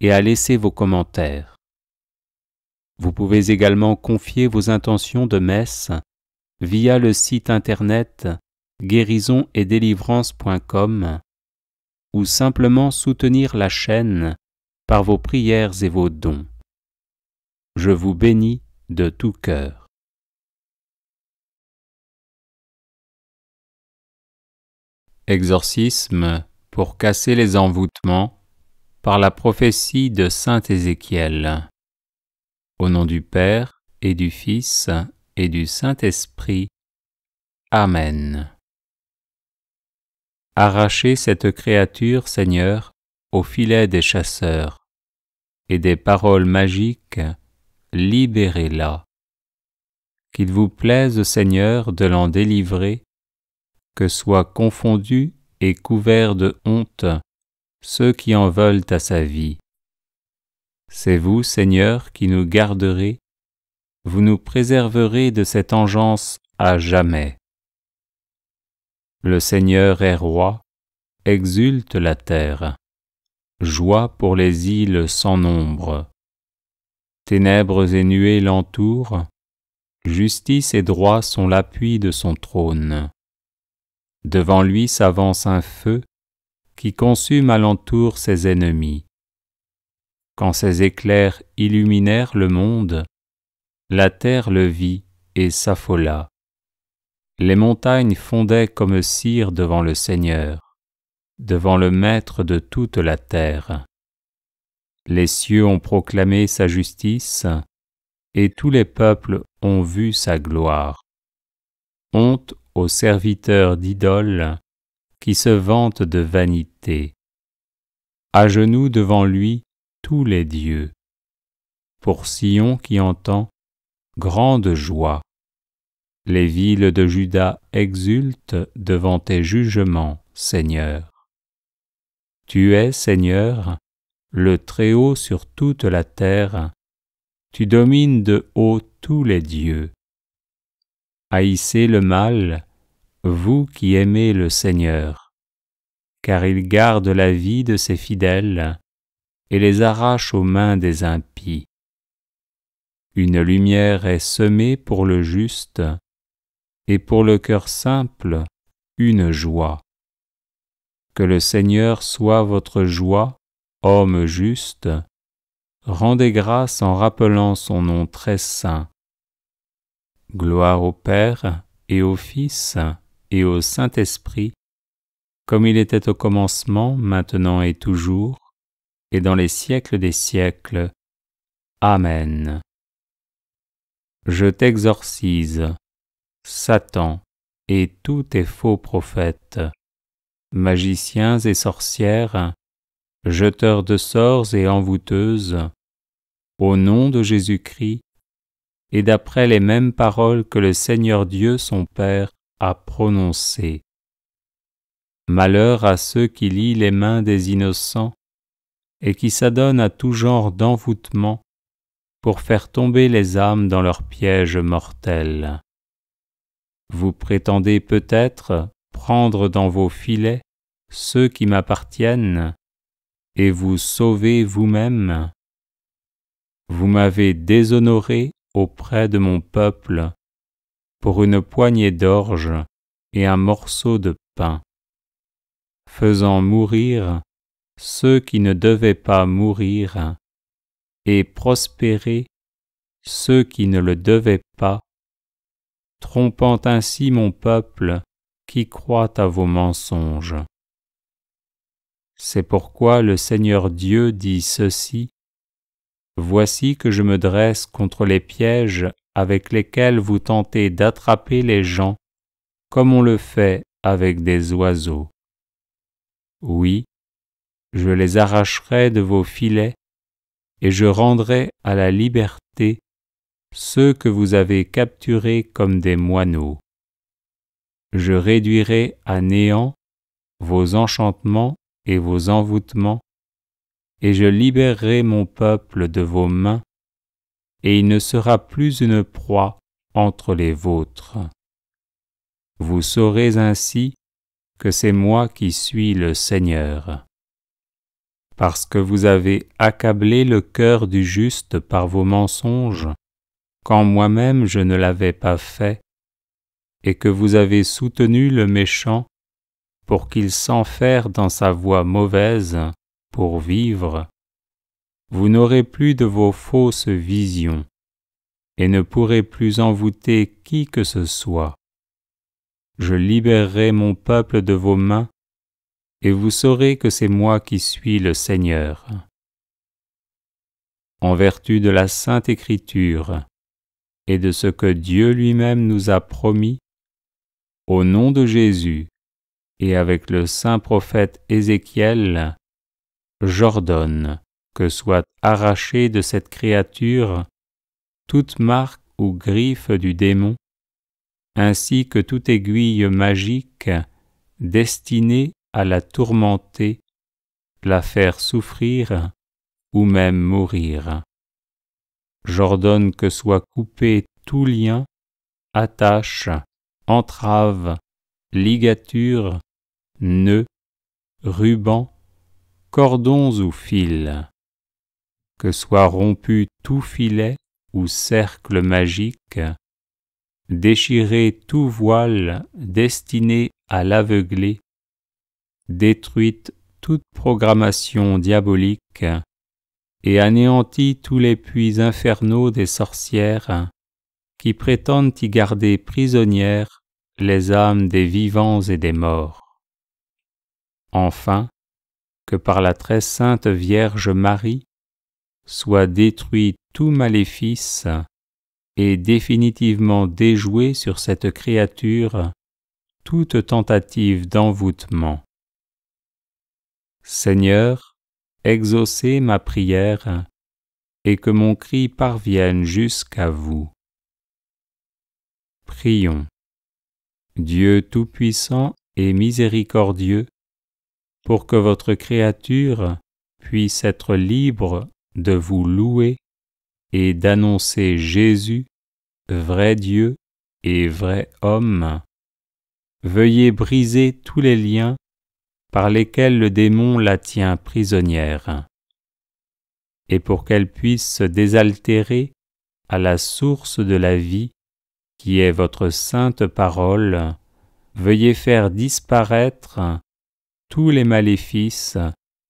et à laisser vos commentaires. Vous pouvez également confier vos intentions de messe via le site internet guérison et délivrance.com ou simplement soutenir la chaîne par vos prières et vos dons. Je vous bénis de tout cœur. Exorcisme pour casser les envoûtements par la prophétie de Saint Ézéchiel. Au nom du Père et du Fils et du Saint-Esprit. Amen. Arrachez cette créature, Seigneur, au filet des chasseurs, et des paroles magiques, libérez-la. Qu'il vous plaise, Seigneur, de l'en délivrer, que soit confondu et couvert de honte ceux qui en veulent à sa vie. C'est vous, Seigneur, qui nous garderez, vous nous préserverez de cette engeance à jamais. Le Seigneur est roi, exulte la terre. Joie pour les îles sans nombre. Ténèbres et nuées l'entourent, justice et droit sont l'appui de son trône. Devant lui s'avance un feu, qui consume alentour ses ennemis. Quand ses éclairs illuminèrent le monde, la terre le vit et s'affola. Les montagnes fondaient comme cire devant le Seigneur, devant le Maître de toute la terre. Les cieux ont proclamé sa justice, et tous les peuples ont vu sa gloire. Honte aux serviteurs d'idoles qui se vante de vanité. À genoux devant lui tous les dieux. Pour Sion qui entend, grande joie. Les villes de Juda exultent devant tes jugements, Seigneur. Tu es, Seigneur, le Très-Haut sur toute la terre, tu domines de haut tous les dieux. Haïssez le mal, vous qui aimez le Seigneur, car il garde la vie de ses fidèles et les arrache aux mains des impies. Une lumière est semée pour le juste, et pour le cœur simple, une joie. Que le Seigneur soit votre joie, homme juste, rendez grâce en rappelant son nom très saint. Gloire au Père et au Fils et au Saint-Esprit, comme il était au commencement, maintenant et toujours, et dans les siècles des siècles. Amen. Je t'exorcise, Satan et tous tes faux prophètes, magiciens et sorcières, jeteurs de sorts et envoûteuses, au nom de Jésus-Christ, et d'après les mêmes paroles que le Seigneur Dieu son Père à prononcer. Malheur à ceux qui lient les mains des innocents et qui s'adonnent à tout genre d'envoûtement pour faire tomber les âmes dans leurs piège mortels. Vous prétendez peut-être prendre dans vos filets ceux qui m'appartiennent et vous sauver vous-même. vous m'avez déshonoré auprès de mon peuple pour une poignée d'orge et un morceau de pain, faisant mourir ceux qui ne devaient pas mourir, et prospérer ceux qui ne le devaient pas, trompant ainsi mon peuple qui croit à vos mensonges. C'est pourquoi le Seigneur Dieu dit ceci. Voici que je me dresse contre les pièges avec lesquels vous tentez d'attraper les gens comme on le fait avec des oiseaux. Oui, je les arracherai de vos filets et je rendrai à la liberté ceux que vous avez capturés comme des moineaux. Je réduirai à néant vos enchantements et vos envoûtements, et je libérerai mon peuple de vos mains et il ne sera plus une proie entre les vôtres. Vous saurez ainsi que c'est moi qui suis le Seigneur. Parce que vous avez accablé le cœur du juste par vos mensonges, quand moi-même je ne l'avais pas fait, et que vous avez soutenu le méchant pour qu'il s'enferme dans sa voie mauvaise pour vivre, vous n'aurez plus de vos fausses visions et ne pourrez plus envoûter qui que ce soit. Je libérerai mon peuple de vos mains, et vous saurez que c'est moi qui suis le Seigneur. En vertu de la Sainte Écriture et de ce que Dieu lui-même nous a promis, au nom de Jésus et avec le saint prophète Ézéchiel, j'ordonne que soit arrachée de cette créature toute marque ou griffe du démon, ainsi que toute aiguille magique destinée à la tourmenter, la faire souffrir ou même mourir. J'ordonne que soit coupé tout lien, attache, entrave, ligature, nœud, ruban, cordons ou fils que soit rompu tout filet ou cercle magique, déchiré tout voile destiné à l'aveugler, détruite toute programmation diabolique, et anéanti tous les puits infernaux des sorcières qui prétendent y garder prisonnières les âmes des vivants et des morts. Enfin, que par la très sainte Vierge Marie, soit détruit tout maléfice et définitivement déjoué sur cette créature toute tentative d'envoûtement. Seigneur, exaucez ma prière et que mon cri parvienne jusqu'à vous. Prions. Dieu Tout-Puissant et miséricordieux, pour que votre créature puisse être libre de vous louer et d'annoncer Jésus, vrai Dieu et vrai homme. Veuillez briser tous les liens par lesquels le démon la tient prisonnière. Et pour qu'elle puisse se désaltérer à la source de la vie, qui est votre sainte parole, veuillez faire disparaître tous les maléfices,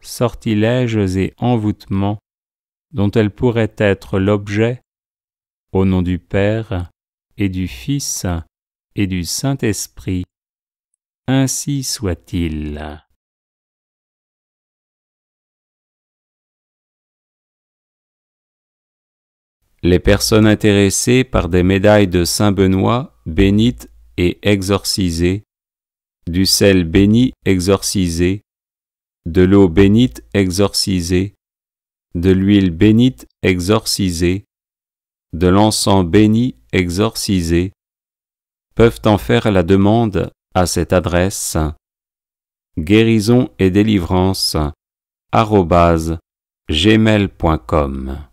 sortilèges et envoûtements dont elle pourrait être l'objet, au nom du Père et du Fils et du Saint-Esprit. Ainsi soit-il. Les personnes intéressées par des médailles de Saint Benoît, bénites et exorcisées, du sel béni exorcisé, de l'eau bénite exorcisée, de l'huile bénite exorcisée, de l'encens béni exorcisé, peuvent en faire la demande à cette adresse guérison et délivrance gmail.com